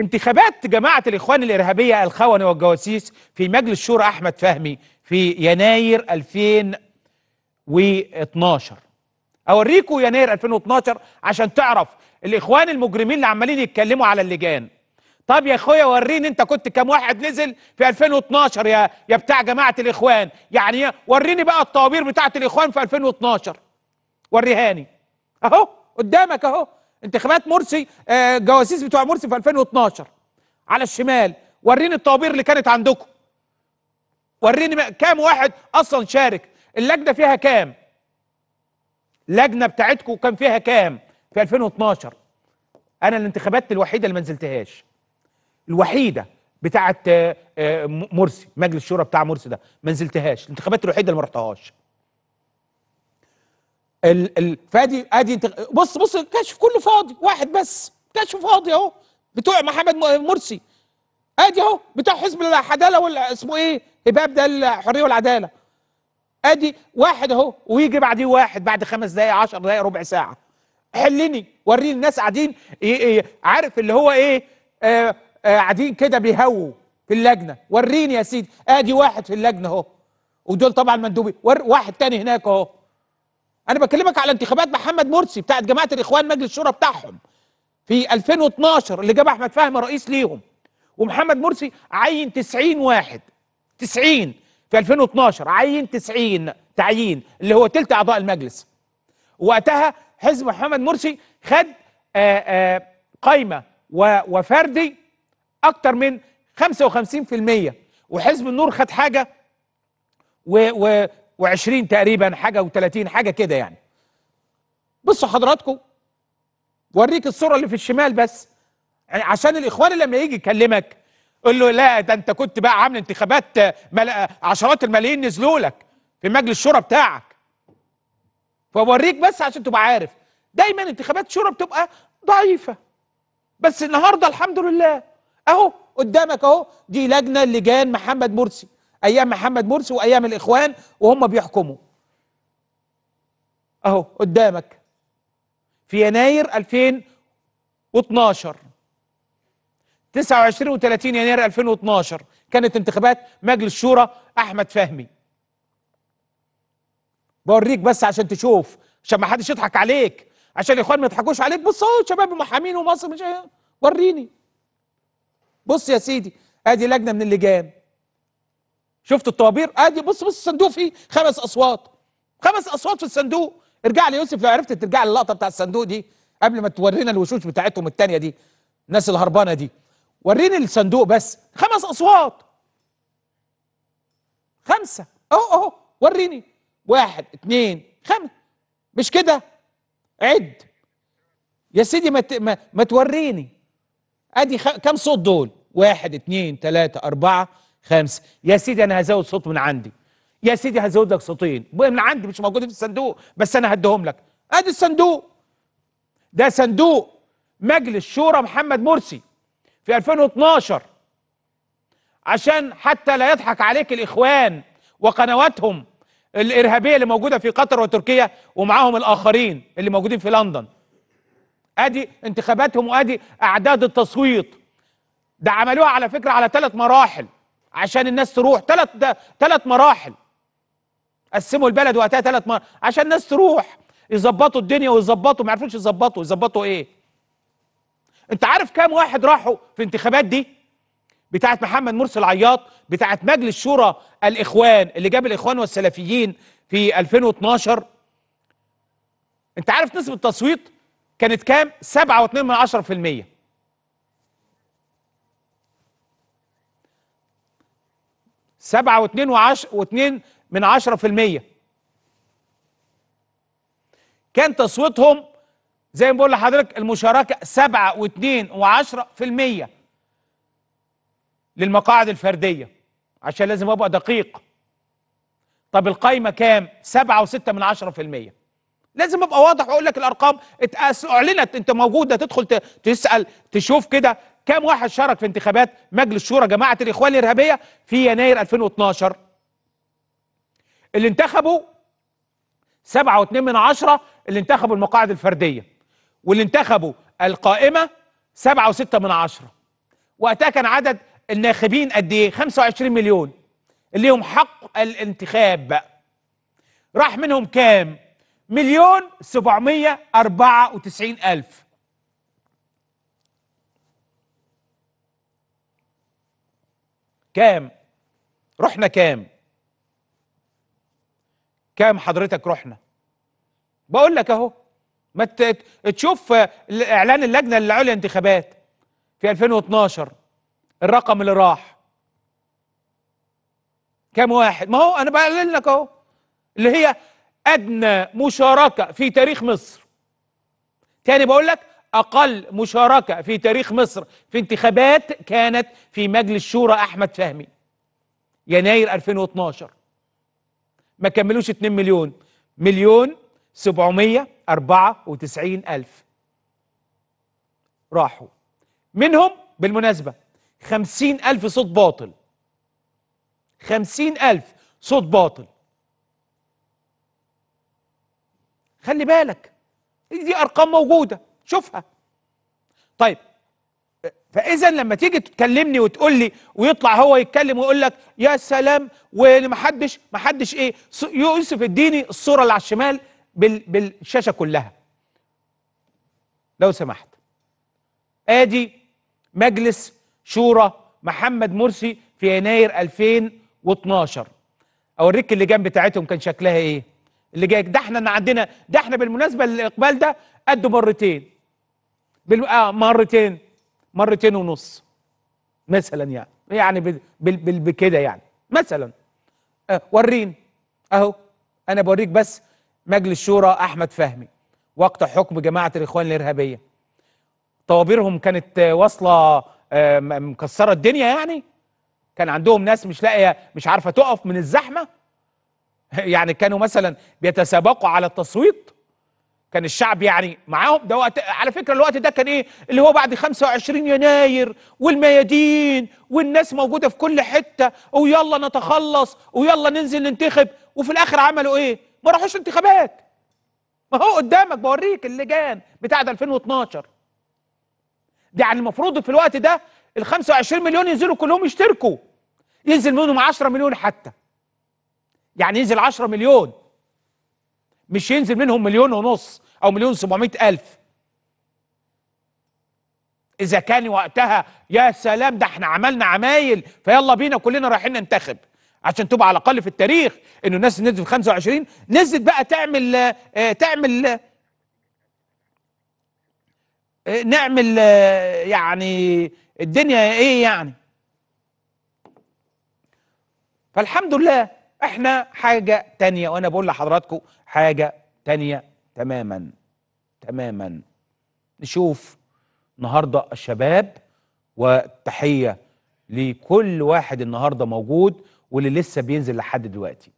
انتخابات جماعة الإخوان الإرهابية الخونة والجواسيس في مجلس شورى أحمد فهمي في يناير 2012 أوريكم يناير 2012 عشان تعرف الإخوان المجرمين اللي عمالين يتكلموا على اللجان طب يا اخويا وريني انت كنت كم واحد نزل في 2012 يا يا بتاع جماعه الاخوان يعني وريني بقى الطوابير بتاعه الاخوان في 2012 وريهاني اهو قدامك اهو انتخابات مرسي آه، جواسيس بتوع مرسي في 2012 على الشمال وريني الطوابير اللي كانت عندكم وريني كام واحد اصلا شارك اللجنه فيها كام اللجنه بتاعتكم كان فيها كام في 2012 انا الانتخابات الوحيده اللي ما نزلتهاش الوحيده بتاعه آه، آه، مرسي مجلس الشورى بتاع مرسي ده ما نزلتهاش الانتخابات الوحيده اللي ما رحتهاش ال ال فادي ادي بص بص الكشف كله فاضي واحد بس كشف فاضي اهو بتوع محمد مرسي ادي اهو بتاع حزب العداله ولا اسمه ايه هباب ده الحريه والعداله ادي واحد اهو ويجي بعديه واحد بعد خمس دقائق 10 دقائق ربع ساعه حلني وريني الناس قاعدين عارف اللي هو ايه آه، آه، قاعدين كده بيهووا في اللجنه وريني يا سيدي ادي واحد في اللجنه اهو ودول طبعا مندوبين واحد تاني هناك اهو انا بكلمك على انتخابات محمد مرسي بتاعت جماعه الاخوان مجلس الشورى بتاعهم في 2012 اللي جاب احمد فهمي رئيس ليهم ومحمد مرسي عين 90 واحد 90 في 2012 عين 90 تعيين اللي هو تلت اعضاء المجلس وقتها حزب محمد مرسي خد آه، آه، قايمه وفردي اكتر من 55% وحزب النور خد حاجه و و20 تقريبا حاجه و30 حاجه كده يعني بصوا حضراتكم وريك الصوره اللي في الشمال بس يعني عشان الاخوان لما يجي يكلمك قل له لا ده انت كنت بقى عامل انتخابات مل... عشرات الملايين نزلوا لك في مجلس الشورى بتاعك فوريك بس عشان تبقى عارف دايما انتخابات الشورى بتبقى ضعيفه بس النهارده الحمد لله اهو قدامك اهو دي لجنه لجان محمد مرسي ايام محمد مرسي وايام الاخوان وهم بيحكموا اهو قدامك في يناير 2012 29 و30 يناير 2012 كانت انتخابات مجلس شورى احمد فهمي بوريك بس عشان تشوف عشان ما حدش يضحك عليك عشان الاخوان ما يضحكوش عليك بص اهو شباب المحامين ومصر مش وريني بص يا سيدي ادي لجنه من اللجان شفت الطوابير ادي بص بص الصندوق فيه خمس اصوات خمس اصوات في الصندوق ارجع لي يوسف لو عرفت ترجع لي اللقطه بتاع الصندوق دي قبل ما تورينا الوشوش بتاعتهم التانيه دي الناس الهربانه دي وريني الصندوق بس خمس اصوات خمسه اهو اهو وريني واحد اثنين خمس مش كده عد يا سيدي ما ما, ما توريني ادي خ... كم صوت دول واحد اثنين ثلاثه اربعه خمسة يا سيدي أنا هزود صوت من عندي يا سيدي هزود لك صوتين من عندي مش موجودين في الصندوق بس أنا هديهم لك أدي الصندوق ده صندوق مجلس شورى محمد مرسي في 2012 عشان حتى لا يضحك عليك الإخوان وقنواتهم الإرهابية اللي موجودة في قطر وتركيا ومعاهم الآخرين اللي موجودين في لندن ادي انتخاباتهم وادي اعداد التصويت ده عملوها على فكره على ثلاث مراحل عشان الناس تروح ثلاث ثلاث مراحل قسموا البلد وقتها ثلاث مراحل عشان الناس تروح يظبطوا الدنيا ويظبطوا ما عرفوش يظبطوا يظبطوا ايه انت عارف كام واحد راحوا في الانتخابات دي بتاعه محمد مرسي العياط بتاعه مجلس شورى الاخوان اللي جاب الاخوان والسلفيين في 2012 انت عارف نسبه التصويت كانت كام 7.2% سبعة واثنين وعش... واثنين من عشرة في المية كان تصويتهم زي ما بقول لحضرتك المشاركة سبعة واثنين وعشرة في المية للمقاعد الفردية عشان لازم أبقى دقيق طب القايمة كام؟ سبعة وستة من عشرة في المية لازم ابقى واضح واقول لك الارقام اعلنت انت موجوده تدخل تسال تشوف كده كام واحد شارك في انتخابات مجلس شورى جماعه الاخوان الارهابيه في يناير 2012 اللي انتخبوا 7.2 من عشرة اللي انتخبوا المقاعد الفرديه واللي انتخبوا القائمه 7.6 من عشرة وقتها كان عدد الناخبين قد ايه 25 مليون اللي هم حق الانتخاب بقى راح منهم كام مليون سبعمية أربعة وتسعين ألف كام رحنا كام كام حضرتك رحنا بقول لك اهو ما تشوف اعلان اللجنه العليا الانتخابات في 2012 الرقم اللي راح كام واحد ما هو انا بقلل لك اهو اللي هي ادنى مشاركه في تاريخ مصر تاني بقول لك أقل مشاركة في تاريخ مصر في انتخابات كانت في مجلس شورى أحمد فهمي يناير 2012 ما كملوش 2 مليون مليون 794 ألف راحوا منهم بالمناسبة 50 ألف صوت باطل 50 ألف صوت باطل خلي بالك دي أرقام موجودة شوفها طيب فاذا لما تيجي تكلمني وتقول لي ويطلع هو يتكلم ويقول لك يا سلام ومحدش محدش ايه يوسف اديني الصوره اللي على الشمال بالشاشه كلها لو سمحت ادي مجلس شورى محمد مرسي في يناير 2012 اوريك اللجان بتاعتهم كان شكلها ايه اللي جاي ده احنا اللي عندنا ده احنا بالمناسبه الاقبال ده قده مرتين بال... اه مرتين مرتين ونص مثلا يعني يعني ب... ب... بكده يعني مثلا آه وريني اهو انا بوريك بس مجلس شورى احمد فهمي وقت حكم جماعه الاخوان الارهابيه طوابيرهم كانت واصله آه، مكسره الدنيا يعني كان عندهم ناس مش لاقيه مش عارفه تقف من الزحمه يعني كانوا مثلا بيتسابقوا على التصويت كان الشعب يعني معاهم ده وقت على فكره الوقت ده كان ايه اللي هو بعد 25 يناير والميادين والناس موجوده في كل حته ويلا نتخلص ويلا ننزل ننتخب وفي الاخر عملوا ايه؟ ما راحوش انتخابات ما هو قدامك بوريك اللجان ده 2012 دي يعني المفروض في الوقت ده ال 25 مليون ينزلوا كلهم يشتركوا ينزل منهم 10 مليون حتى يعني ينزل 10 مليون مش ينزل منهم مليون ونص او مليون سبعمائة الف اذا كان وقتها يا سلام ده احنا عملنا عمايل فيلا بينا كلنا رايحين ننتخب عشان تبقى على الاقل في التاريخ انه الناس نزلت في 25 نزلت بقى تعمل آه، تعمل آه، نعمل آه، يعني الدنيا ايه يعني فالحمد لله احنا حاجة تانية وانا بقول لحضراتكم حاجة تانية تماما تماما نشوف النهاردة الشباب وتحية لكل واحد النهاردة موجود واللي لسه بينزل لحد دلوقتي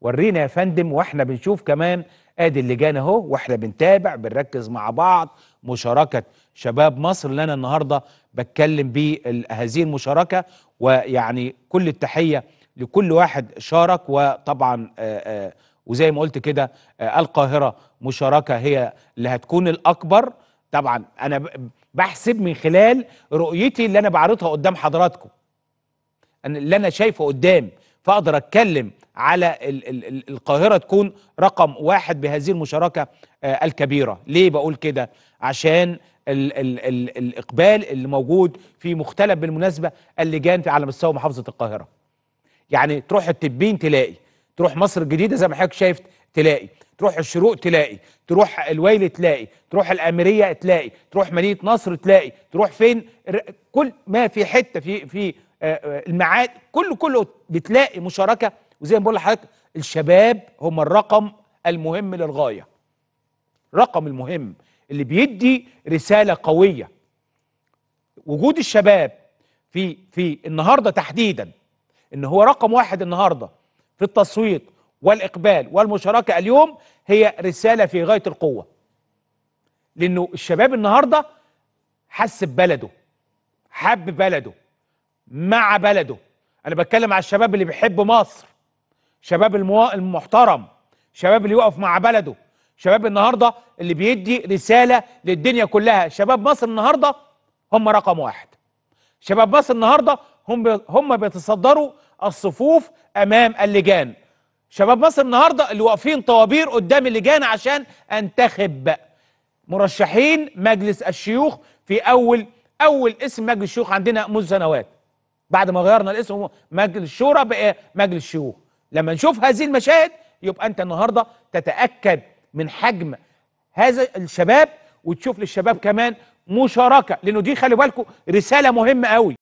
ورينا يا فندم واحنا بنشوف كمان ادي اللجان اهو واحنا بنتابع بنركز مع بعض مشاركه شباب مصر اللي انا النهارده بتكلم بهذه المشاركه ويعني كل التحيه لكل واحد شارك وطبعا آه، آه، وزي ما قلت كده آه، القاهرة مشاركة هي اللي هتكون الأكبر طبعا أنا بحسب من خلال رؤيتي اللي أنا بعرضها قدام حضراتكم اللي أنا شايفه قدام فأقدر أتكلم على ال ال القاهرة تكون رقم واحد بهذه المشاركة الكبيرة ليه بقول كده عشان ال ال ال الإقبال اللي موجود في مختلف بالمناسبة اللجان على مستوى محافظة القاهرة يعني تروح التبين تلاقي تروح مصر الجديده زي ما حضرتك شايف تلاقي تروح الشروق تلاقي تروح الويل تلاقي تروح الاميريه تلاقي تروح مدينه نصر تلاقي تروح فين كل ما في حته في في آه، آه، المعاد كله كله بتلاقي مشاركه وزي ما بقول لحضرتك الشباب هم الرقم المهم للغايه رقم المهم اللي بيدي رساله قويه وجود الشباب في في النهارده تحديدا ان هو رقم واحد النهارده في التصويت والاقبال والمشاركه اليوم هي رساله في غايه القوه لانه الشباب النهارده حس ببلده حب بلده مع بلده انا بتكلم على الشباب اللي بيحب مصر شباب المو... المحترم شباب اللي يقف مع بلده شباب النهارده اللي بيدي رساله للدنيا كلها شباب مصر النهارده هم رقم واحد شباب مصر النهارده هم هم بيتصدروا الصفوف امام اللجان شباب مصر النهارده اللي واقفين طوابير قدام اللجان عشان انتخب مرشحين مجلس الشيوخ في اول اول اسم مجلس الشيوخ عندنا منذ سنوات بعد ما غيرنا الاسم مجلس الشورى بقى مجلس الشيوخ لما نشوف هذه المشاهد يبقى انت النهارده تتاكد من حجم هذا الشباب وتشوف للشباب كمان مشاركه لانه دي خلي بالكم رساله مهمه قوي